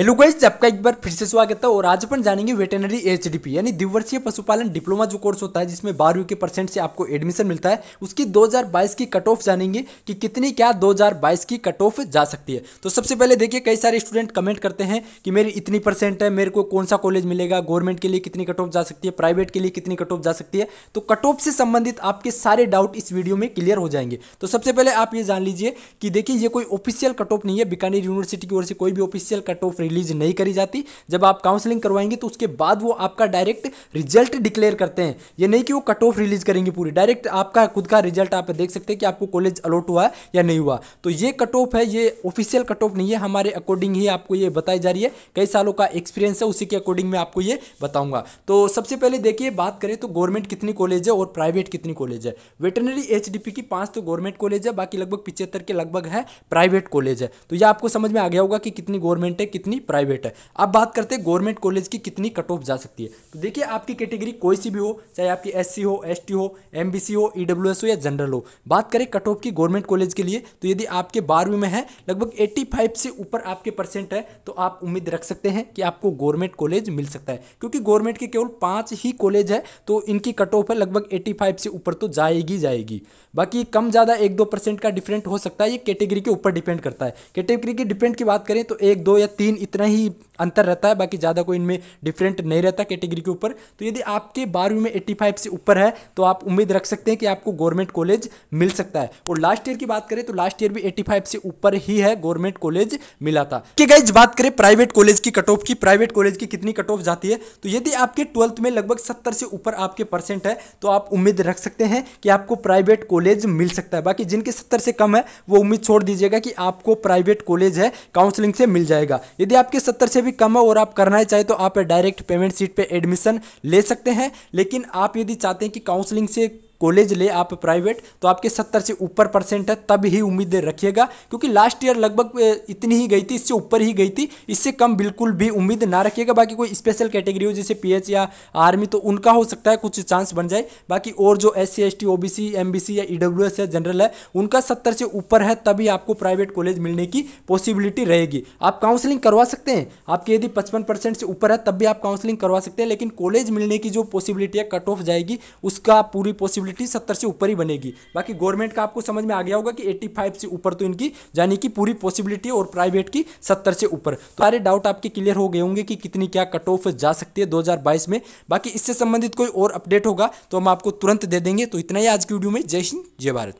hello guys आपका एक बार फिर से स्वागत है और आज अपन जानेंगे वेटनरी एचडीपी यानी द्विवर्षीय पशुपालन डिप्लोमा जो कोर्स होता है जिसमें बारहवीं के परसेंट से आपको एडमिशन मिलता है उसकी 2022 की कट ऑफ जानेंगे कि कितनी क्या 2022 की कट ऑफ जा सकती है तो सबसे पहले देखिए कई सारे स्टूडेंट कमेंट करते हैं कि मेरी इतनी परसेंट है मेरे को कौन सा कॉलेज मिलेगा गवर्नमेंट के लिए कितनी कट ऑफ जा सकती है प्राइवेट के लिए कितनी कट ऑफ जा सकती है तो कट ऑफ से संबंधित आपके सारे डाउट इस वीडियो में क्लियर हो जाएंगे तो सबसे पहले आप ये जान लीजिए कि देखिए ये कोई ऑफिशियल कट ऑफ नहीं है बीकानेर यूनिवर्सिटी की ओर से कोई भी ऑफिशियल कट ऑफ रिलीज नहीं करी जाती जब आप काउंसलिंग करवाएंगे तो उसके बाद वो आपका डायरेक्ट रिजल्ट डिक्लेयर करते हैं ये नहीं कि वो कट ऑफ रिलीज करेंगे पूरी डायरेक्ट आपका खुद का रिजल्ट आप देख सकते हैं कि आपको कॉलेज अलॉट हुआ है या नहीं हुआ तो ये कट ऑफ है ये ऑफिशियल कट ऑफ नहीं है हमारे अकॉर्डिंग ही आपको ये बताई जा रही है कई सालों का एक्सपीरियंस है उसी के अकॉर्डिंग में आपको ये बताऊंगा तो सबसे पहले देखिए बात करें तो गवर्नमेंट कितनी कॉलेज है और प्राइवेट कितनी कॉलेज है वेटनरी एच की पांच तो गवर्नमेंट कॉलेज है बाकी लगभग पिछहत्तर के लगभग है प्राइवेट कॉलेज है तो यह आपको समझ में आ गया होगा कि कितनी गवर्नमेंट है कितनी प्राइवेट है अब बात करते हैं गवर्नमेंट कॉलेज की कितनी कट ऑफ जा सकती है तो देखिए आपकी कैटेगरी कोई सी भी हो चाहे आपकी एस हो एस हो एम हो ई e हो या जनरल हो बात करें कट ऑफ की गवर्नमेंट कॉलेज के लिए तो यदि आपके बारहवीं में है लगभग एट्टी से ऊपर आपके परसेंट है तो आप उम्मीद रख सकते हैं कि आपको गवर्नमेंट कॉलेज मिल सकता है क्योंकि गवर्नमेंट के केवल पाँच ही कॉलेज है तो इनकी कट ऑफ है लगभग 85 से ऊपर तो जाएगी जाएगी बाकी कम ज़्यादा एक दो परसेंट का डिफरेंट हो सकता है ये कैटेगरी के ऊपर डिपेंड करता है कैटेगरी के डिपेंड की बात करें तो एक दो या तीन इतना ही अंतर रहता है बाकी ज़्यादा कोई इनमें डिफरेंट नहीं रहता कैटेगरी के ऊपर तो यदि आपके बारहवीं में एट्टी से ऊपर है तो आप उम्मीद रख सकते हैं कि आपको गवर्नमेंट कॉलेज मिल सकता है और लास्ट ईयर की बात करें तो लास्ट ईयर भी एट्टी से ऊपर ही है गवर्नमेंट कॉलेज मिला था कि गई बात करें प्राइवेट कॉलेज की कट ऑफ की प्राइवेट कॉलेज की कितनी कट ऑफ जाती है तो यदि आपके ट्वेल्थ में लगभग सत्तर से ऊपर आपके परसेंट है तो आप उम्मीद रख सकते हैं कि आपको प्राइवेट कॉलेज मिल सकता है बाकी जिनके सत्तर से कम है वो उम्मीद छोड़ दीजिएगा कि आपको प्राइवेट कॉलेज है काउंसलिंग से मिल जाएगा यदि यदि आपके सत्तर से भी कम हो और आप करना चाहे तो आप डायरेक्ट पेमेंट सीट पर एडमिशन ले सकते हैं लेकिन आप यदि चाहते हैं कि काउंसलिंग से कॉलेज ले आप प्राइवेट तो आपके सत्तर से ऊपर परसेंट है तब ही उम्मीद रखिएगा क्योंकि लास्ट ईयर लगभग इतनी ही गई थी इससे ऊपर ही गई थी इससे कम बिल्कुल भी उम्मीद ना रखिएगा बाकी कोई स्पेशल कैटेगरी हो जैसे पी या आर्मी तो उनका हो सकता है कुछ चांस बन जाए बाकी और जो S C S T O B C M B C या ई डब्ल्यू एस या जनरल है उनका सत्तर से ऊपर है तभी आपको प्राइवेट कॉलेज मिलने की पॉसिबिलिटी रहेगी आप काउंसलिंग करवा सकते हैं आपके यदि पचपन परसेंट से ऊपर है तब भी आप काउंसलिंग करवा सकते हैं लेकिन कॉलेज मिलने की जो पॉसिबिलिटी है कट ऑफ जाएगी उसका पूरी पॉसिबिलिटी एलिजिबिलिटी सत्तर से ऊपर ही बनेगी बाकी गवर्नमेंट का आपको समझ में आ गया होगा कि एट्टी फाइव से ऊपर तो इनकी यानी कि पूरी पॉसिबिलिटी है और प्राइवेट की सत्तर से ऊपर तो सारे डाउट आपके क्लियर हो गए होंगे कि कितनी क्या कट ऑफ जा सकती है दो में बाकी इससे संबंधित कोई और अपडेट होगा तो हम आपको तुरंत दे देंगे तो इतना ही आज की वीडियो में जय हिंद जय भारत